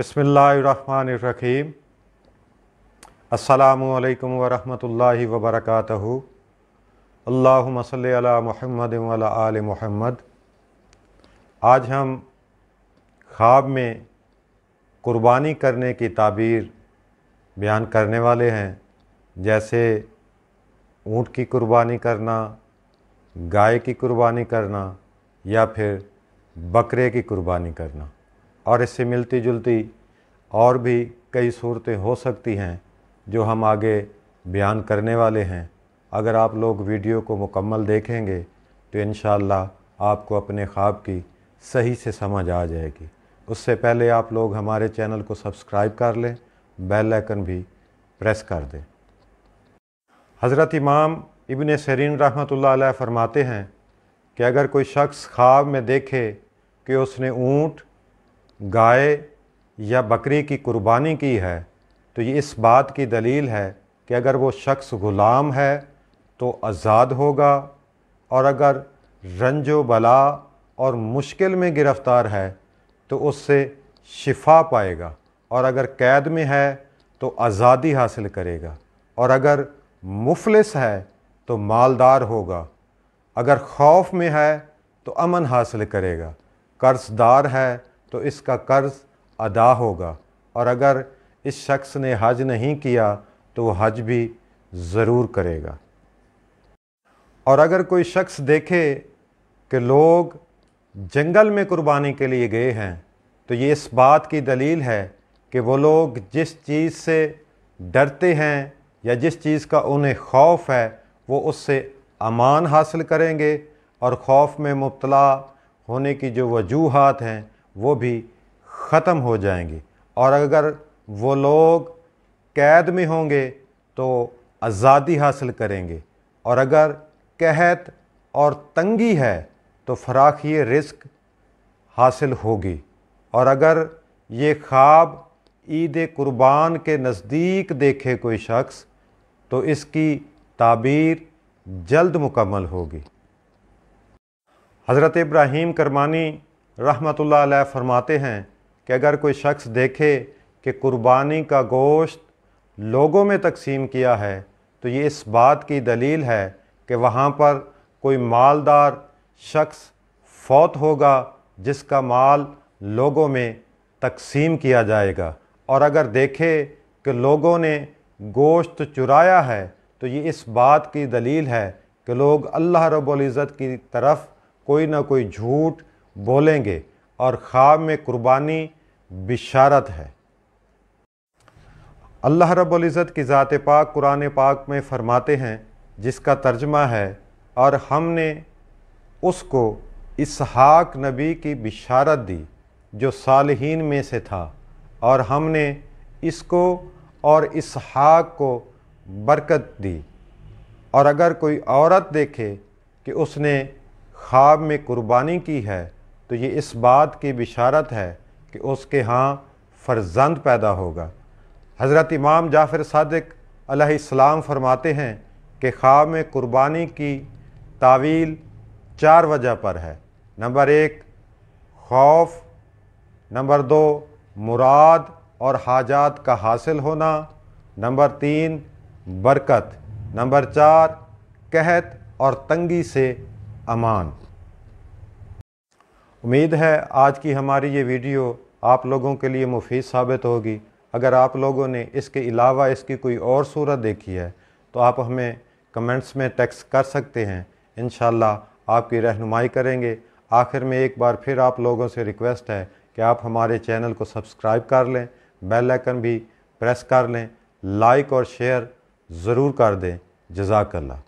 बसमीम अल्लाम वरहमल वबरक अल्लाम महमद आल महमद आज हम ख्वाब में क़ुरबानी करने की ताबीर बयान करने वाले हैं जैसे ऊँट की कुर्बानी करना गाय की कुर्बानी करना या फिर बकरे की कुर्बानी करना और इससे मिलती जुलती और भी कई सूरतें हो सकती हैं जो हम आगे बयान करने वाले हैं अगर आप लोग वीडियो को मुकम्मल देखेंगे तो इन आपको अपने ख्वाब की सही से समझ आ जाएगी उससे पहले आप लोग हमारे चैनल को सब्सक्राइब कर लें बेल आइकन भी प्रेस कर दें हज़रत इमाम इबन सरीन रहमत फरमाते हैं कि अगर कोई शख्स ख्वाब में देखे कि उसने ऊँट गाय या बकरी की कुर्बानी की है तो ये इस बात की दलील है कि अगर वो शख्स ग़ुलाम है तो आज़ाद होगा और अगर रंजो बला और मुश्किल में गिरफ़्तार है तो उससे शिफा पाएगा और अगर कैद में है तो आज़ादी हासिल करेगा और अगर मुफलिस है तो मालदार होगा अगर खौफ में है तो अमन हासिल करेगा कर्जदार है तो इसका कर्ज़ अदा होगा और अगर इस शख्स ने हज नहीं किया तो वो हज भी ज़रूर करेगा और अगर कोई शख्स देखे कि लोग जंगल में कुर्बानी के लिए गए हैं तो ये इस बात की दलील है कि वो लोग जिस चीज़ से डरते हैं या जिस चीज़ का उन्हें खौफ है वो उससे अमान हासिल करेंगे और खौफ में मुबतला होने की जो वजूहत हैं वो भी ख़त्म हो जाएंगी और अगर वो लोग कैद में होंगे तो आज़ादी हासिल करेंगे और अगर कहत और तंगी है तो फराखी रिस्क हासिल होगी और अगर ये ख्वाब ईद कुर्बान के नज़दीक देखे कोई शख्स तो इसकी ताबीर जल्द मुकम्मल होगी हज़रत इब्राहीम करमानी रहमतुल्लाह अलैह फरमाते हैं कि अगर कोई शख्स देखे कि कुर्बानी का गोश्त लोगों में तकसीम किया है तो ये इस बात की दलील है कि वहाँ पर कोई मालदार शख्स फौत होगा जिसका माल लोगों में तकसीम किया जाएगा और अगर देखे कि लोगों ने गोश्त चुराया है तो ये इस बात की दलील है कि लोग अल्लाह रब्ज़त की तरफ कोई ना कोई झूठ बोलेंगे और ख्वाब में कुर्बानी बिशारत है अल्लाह रब्ज़त की ज़ात पाक कुरान पाक में फ़रमाते हैं जिसका तर्जमा है और हमने उसको इसहाक नबी की बिशारत दी जो सालहीन में से था और हमने इसको और इसहाक को बरकत दी और अगर कोई औरत देखे कि उसने ख्वाब में कुर्बानी की है तो ये इस बात की बिशारत है कि उसके यहाँ फ़र्जंद पैदा होगा हज़रत इमाम जाफिर सदक अलैहिस्सलाम फरमाते हैं कि ख्वाब में कुर्बानी की तावील चार वजह पर है नंबर एक खौफ नंबर दो मुराद और हाजात का हासिल होना नंबर तीन बरकत नंबर चार कहत और तंगी से अमान उम्मीद है आज की हमारी ये वीडियो आप लोगों के लिए मुफीद साबित होगी अगर आप लोगों ने इसके अलावा इसकी कोई और सूरत देखी है तो आप हमें कमेंट्स में टैक्स कर सकते हैं इन आपकी रहनुमाई करेंगे आखिर में एक बार फिर आप लोगों से रिक्वेस्ट है कि आप हमारे चैनल को सब्सक्राइब कर लें बेल आइकन भी प्रेस कर लें लाइक और शेयर ज़रूर कर दें जजाकल्ला